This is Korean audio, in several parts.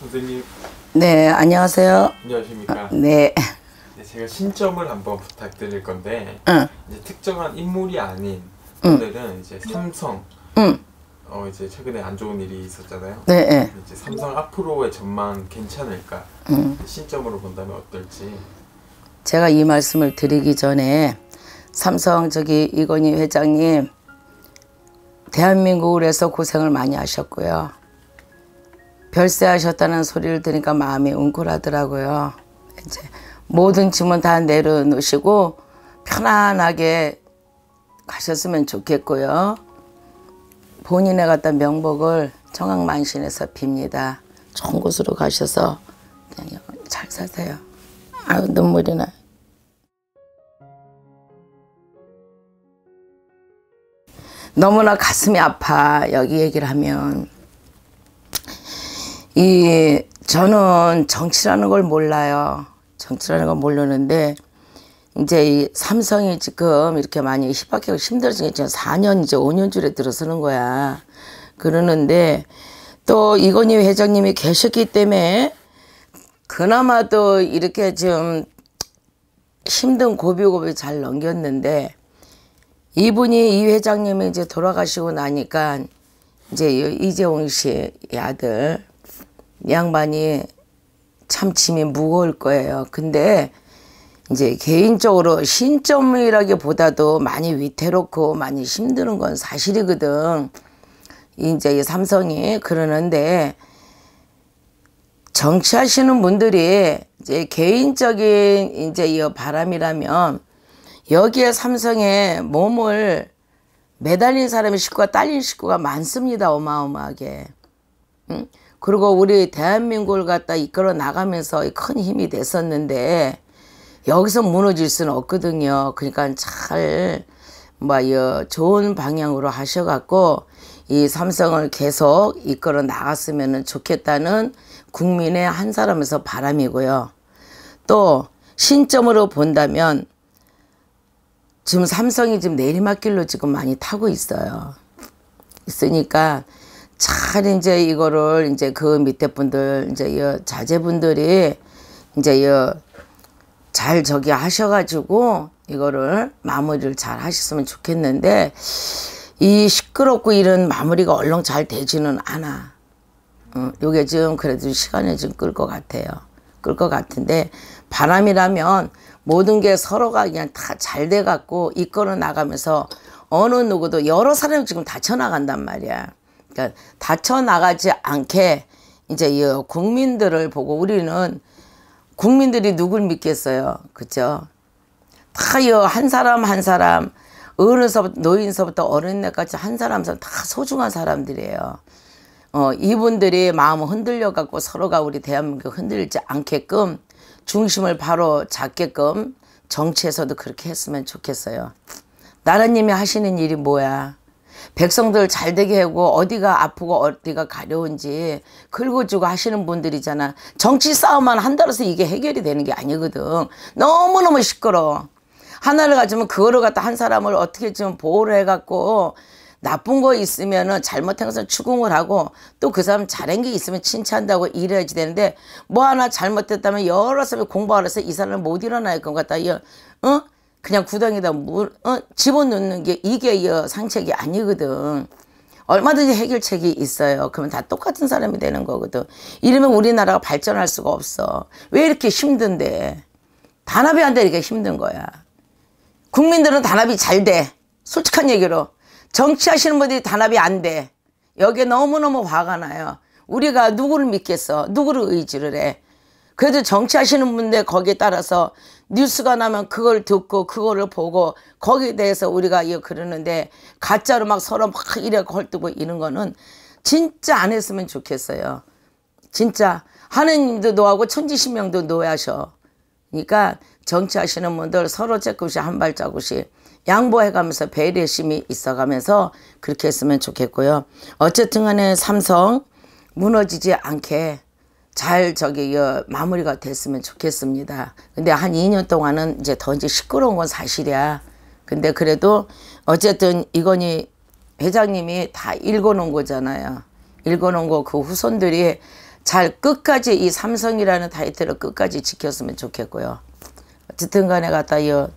선생님. 네, 안녕하세요. 안녕하십니까. 어, 네. 네. 제가 신점을 한번 부탁드릴 건데 응. 이제 특정한 인물이 아닌 분들은 응. 이제 삼성. 응. 어 이제 최근에 안 좋은 일이 있었잖아요. 네. 네. 이제 삼성 앞으로의 전망 괜찮을까? 응. 신점으로 본다면 어떨지. 제가 이 말씀을 드리기 전에 삼성 저기 이건희 회장님 대한민국을 해서 고생을 많이 하셨고요. 별세하셨다는 소리를 들으니까 마음이 웅크라더라고요. 이제 모든 짐은 다 내려놓으시고 편안하게 가셨으면 좋겠고요. 본인의 갖던 명복을 청학만신에서 빕니다. 좋은 곳으로 가셔서 그냥 잘 사세요. 아유 눈물이 나. 너무나 가슴이 아파 여기 얘기를 하면 이 저는 정치라는 걸 몰라요. 정치라는 걸 모르는데 이제 이 삼성이 지금 이렇게 많이 힙박해고 힘들어지게 지금 4년 이제 5년 줄에 들어서는 거야. 그러는데 또 이건희 회장님이 계셨기 때문에 그나마도 이렇게 좀 힘든 고비고비 잘 넘겼는데 이분이 이 회장님이 이제 돌아가시고 나니까 이제 이재용 씨의 아들 양반이 참 짐이 무거울 거예요. 근데 이제 개인적으로 신점이라기보다도 많이 위태롭고 많이 힘드는 건 사실이거든. 이제 삼성이 그러는데 정치하시는 분들이 이제 개인적인 이제 이 바람이라면 여기에 삼성에 몸을 매달린 사람의 식구가 딸린 식구가 많습니다. 어마어마하게. 그리고 우리 대한민국을 갖다 이끌어 나가면서 큰 힘이 됐었는데 여기서 무너질 수는 없거든요. 그러니까 잘 뭐, 좋은 방향으로 하셔갖고 이 삼성을 계속 이끌어 나갔으면 좋겠다는 국민의 한 사람에서 바람이고요. 또 신점으로 본다면 지금 삼성이 지금 내리막길로 지금 많이 타고 있어요. 있으니까 잘 이제 이거를 이제 그 밑에 분들 이제 여 자제분들이 이제 여잘 저기 하셔가지고 이거를 마무리를 잘 하셨으면 좋겠는데 이 시끄럽고 이런 마무리가 얼렁 잘 되지는 않아. 어, 요게 지금 그래도 시간이 좀 끌 것 같아요. 끌 것 같은데 바람이라면 모든 게 서로가 그냥 다 잘 돼갖고 이끌어 나가면서 어느 누구도 여러 사람이 지금 다쳐나간단 말이야. 그러니까 다쳐 나가지 않게 이제 이 국민들을 보고 우리는 국민들이 누굴 믿겠어요. 그죠? 다한 사람 한 사람 어른서부터 노인서부터 어른네까지 한 사람 다 소중한 사람들이에요. 어, 이분들이 마음을 흔들려 갖고 서로가 우리 대한민국 흔들리지 않게끔 중심을 바로 잡게끔 정치에서도 그렇게 했으면 좋겠어요. 나라님이 하시는 일이 뭐야? 백성들 잘 되게 하고 어디가 아프고 어디가 가려운지 긁어주고 하시는 분들이잖아. 정치 싸움만 한다로서 이게 해결이 되는 게 아니거든. 너무너무 시끄러워. 하나를 가지면 그거를 갖다 한 사람을 어떻게 좀 보호를 해갖고 나쁜 거 있으면은 잘못한 것을 추궁을 하고 또 그 사람 잘한 게 있으면 칭찬한다고 이래야지 되는데 뭐 하나 잘못됐다면 여러 사람이 공부하라서이 사람을 못 일어날 것 같다. 어? 그냥 구덩이에다 물, 어, 집어넣는 게 이게 상책이 아니거든. 얼마든지 해결책이 있어요. 그러면 다 똑같은 사람이 되는 거거든. 이러면 우리나라가 발전할 수가 없어. 왜 이렇게 힘든데? 단합이 안 되니까 힘든 거야. 국민들은 단합이 잘 돼. 솔직한 얘기로. 정치하시는 분들이 단합이 안 돼. 여기에 너무너무 화가 나요. 우리가 누구를 믿겠어? 누구를 의지를 해? 그래도 정치하시는 분들 거기에 따라서 뉴스가 나면 그걸 듣고 그거를 보고 거기에 대해서 우리가 이거 그러는데 가짜로 막 서로 막 이래 걸뜨고 이런 거는 진짜 안 했으면 좋겠어요. 진짜 하느님도 노하고 천지신명도 노하셔. 그러니까 정치하시는 분들 서로 조금씩 한 발자국씩 양보해가면서 배려심이 있어가면서 그렇게 했으면 좋겠고요. 어쨌든 간에 삼성 무너지지 않게 잘 저기 어, 마무리가 됐으면 좋겠습니다. 근데 한 2년 동안은 이제 더 이제 시끄러운 건 사실이야. 근데 그래도 어쨌든 이건이 회장님이 다 읽어놓은 거잖아요. 읽어놓은 거 그 후손들이 잘 끝까지 이 삼성이라는 타이틀을 끝까지 지켰으면 좋겠고요. 어쨌든 간에 갖다 요 어,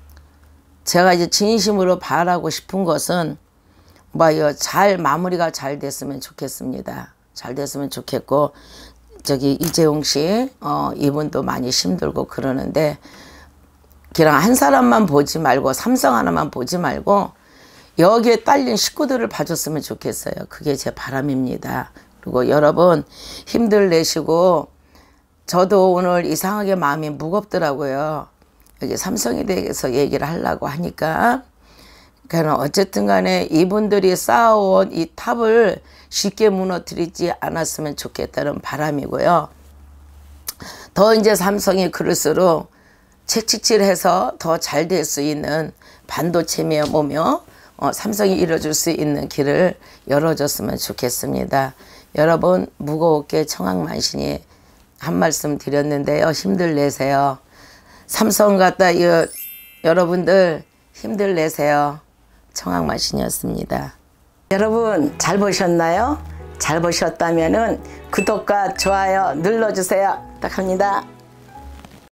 제가 이제 진심으로 바라고 싶은 것은 뭐잘 어, 마무리가 잘 됐으면 좋겠습니다. 잘 됐으면 좋겠고 저기 이재용 씨 어, 이분도 많이 힘들고 그러는데 그냥 한 사람만 보지 말고 삼성 하나만 보지 말고 여기에 딸린 식구들을 봐줬으면 좋겠어요. 그게 제 바람입니다. 그리고 여러분 힘들 내시고 저도 오늘 이상하게 마음이 무겁더라고요. 여기 삼성에 대해서 얘기를 하려고 하니까 그러니까 어쨌든 간에 이분들이 쌓아온 이 탑을 쉽게 무너뜨리지 않았으면 좋겠다는 바람이고요. 더 이제 삼성이 그럴수록 채찍질해서 더 잘 될 수 있는 반도체며 보며 어, 삼성이 이뤄줄 수 있는 길을 열어줬으면 좋겠습니다. 여러분 무거웠게 청학만신이 한 말씀 드렸는데요. 힘들 내세요. 삼성 갔다 여, 여러분들 힘들 내세요. 청학마신이었습니다. 여러분 잘 보셨나요? 잘 보셨다면 구독과 좋아요 눌러주세요. 부탁합니다.